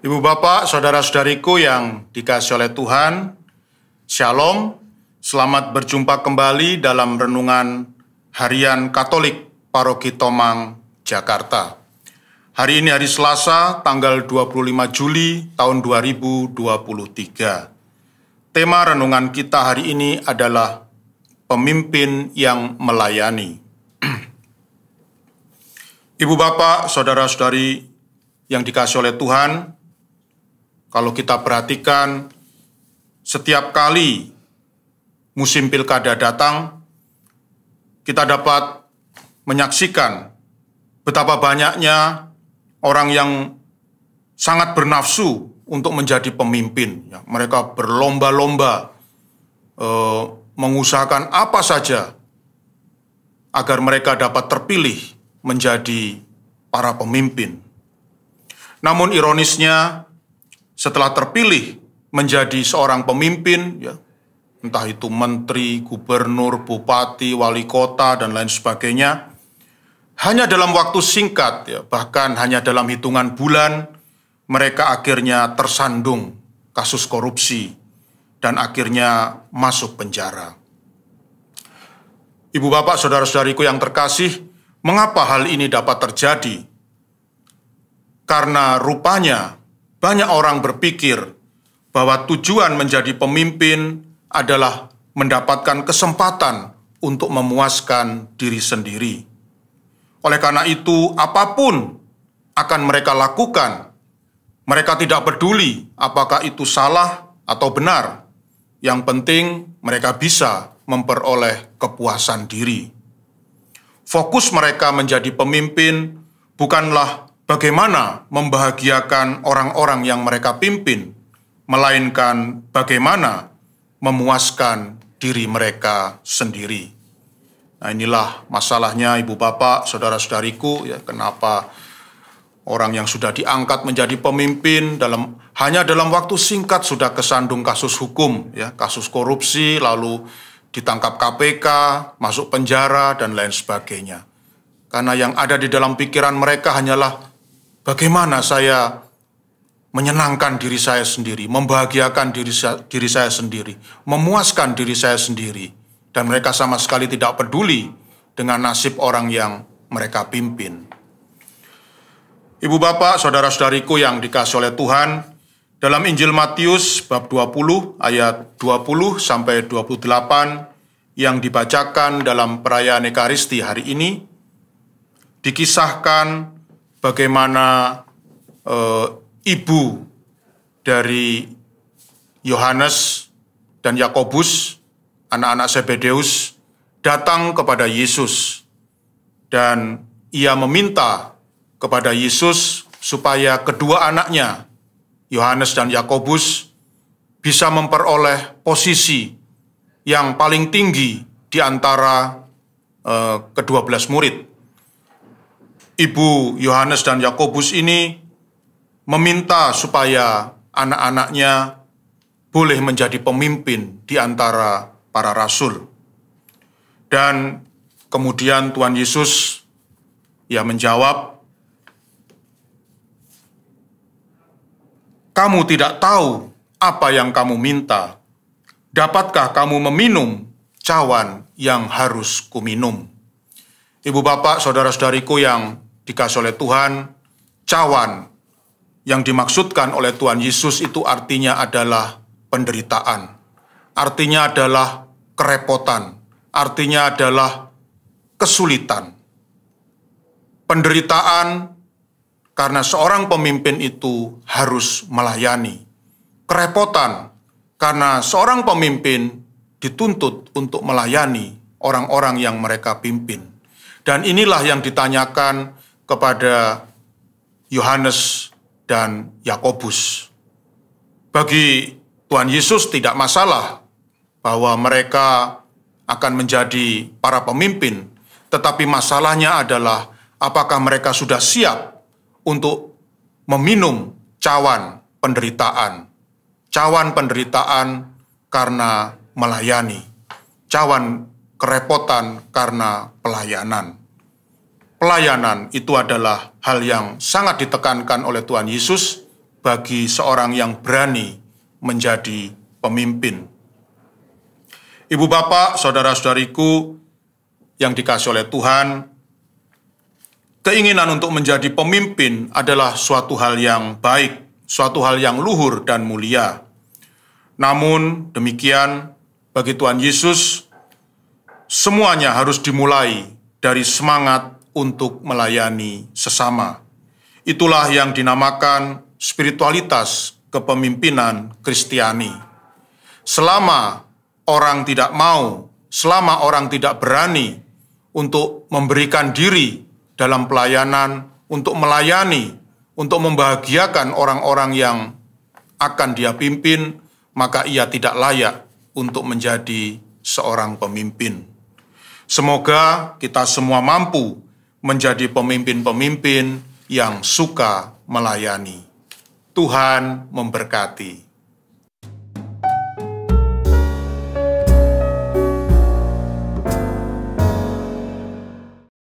Ibu bapak, saudara-saudariku yang dikasih oleh Tuhan, Shalom, selamat berjumpa kembali dalam Renungan Harian Katolik Paroki Tomang, Jakarta. Hari ini hari Selasa, tanggal 25 Juli tahun 2023. Tema renungan kita hari ini adalah pemimpin yang melayani. Ibu bapak, saudara-saudari yang dikasih oleh Tuhan, kalau kita perhatikan, setiap kali musim pilkada datang, kita dapat menyaksikan betapa banyaknya orang yang sangat bernafsu untuk menjadi pemimpin. Ya, mereka berlomba-lomba eh, mengusahakan apa saja agar mereka dapat terpilih menjadi para pemimpin. Namun ironisnya, setelah terpilih menjadi seorang pemimpin, ya, entah itu menteri, gubernur, bupati, wali kota, dan lain sebagainya, hanya dalam waktu singkat, ya, bahkan hanya dalam hitungan bulan, mereka akhirnya tersandung kasus korupsi dan akhirnya masuk penjara. Ibu bapak saudara-saudariku yang terkasih, mengapa hal ini dapat terjadi? Karena rupanya banyak orang berpikir bahwa tujuan menjadi pemimpin adalah mendapatkan kesempatan untuk memuaskan diri sendiri. Oleh karena itu, apapun akan mereka lakukan, mereka tidak peduli apakah itu salah atau benar. Yang penting, mereka bisa memperoleh kepuasan diri. Fokus mereka menjadi pemimpin bukanlah bagaimana membahagiakan orang-orang yang mereka pimpin, melainkan bagaimana memuaskan diri mereka sendiri. Nah inilah masalahnya ibu bapak, saudara-saudariku, ya kenapa orang yang sudah diangkat menjadi pemimpin dalam hanya dalam waktu singkat sudah kesandung kasus hukum, ya kasus korupsi, lalu ditangkap KPK, masuk penjara dan lain sebagainya. Karena yang ada di dalam pikiran mereka hanyalah Bagaimana saya menyenangkan diri saya sendiri, membahagiakan diri saya, diri saya sendiri, memuaskan diri saya sendiri. Dan mereka sama sekali tidak peduli dengan nasib orang yang mereka pimpin. Ibu bapak, saudara-saudariku yang dikasih oleh Tuhan, dalam Injil Matius bab 20 ayat 20 sampai 28 yang dibacakan dalam perayaan Ekaristi hari ini, dikisahkan bagaimana e, ibu dari Yohanes dan Yakobus, anak-anak Zebedeus, datang kepada Yesus dan ia meminta kepada Yesus supaya kedua anaknya, Yohanes dan Yakobus, bisa memperoleh posisi yang paling tinggi di antara eh, kedua belas murid. Ibu Yohanes dan Yakobus ini meminta supaya anak-anaknya boleh menjadi pemimpin di antara para rasul. Dan kemudian Tuhan Yesus ya menjawab, "Kamu tidak tahu apa yang kamu minta. Dapatkah kamu meminum cawan yang harus kuminum?" Ibu bapak, saudara-saudariku yang dikasih oleh Tuhan, cawan yang dimaksudkan oleh Tuhan Yesus itu artinya adalah penderitaan. Artinya adalah kerepotan. Artinya adalah kesulitan. Penderitaan karena seorang pemimpin itu harus melayani. Kerepotan karena seorang pemimpin dituntut untuk melayani orang-orang yang mereka pimpin. Dan inilah yang ditanyakan kepada Yohanes dan Yakobus. Bagi Tuhan Yesus tidak masalah bahwa mereka akan menjadi para pemimpin, tetapi masalahnya adalah apakah mereka sudah siap untuk meminum cawan penderitaan. Cawan penderitaan karena melayani. Cawan kerepotan karena pelayanan pelayanan itu adalah hal yang sangat ditekankan oleh Tuhan Yesus bagi seorang yang berani menjadi pemimpin. Ibu bapak, saudara-saudariku yang dikasih oleh Tuhan, keinginan untuk menjadi pemimpin adalah suatu hal yang baik, suatu hal yang luhur dan mulia. Namun demikian, bagi Tuhan Yesus, semuanya harus dimulai dari semangat untuk melayani sesama. Itulah yang dinamakan spiritualitas kepemimpinan Kristiani. Selama orang tidak mau, selama orang tidak berani untuk memberikan diri dalam pelayanan, untuk melayani, untuk membahagiakan orang-orang yang akan dia pimpin, maka ia tidak layak untuk menjadi seorang pemimpin. Semoga kita semua mampu menjadi pemimpin-pemimpin yang suka melayani. Tuhan memberkati.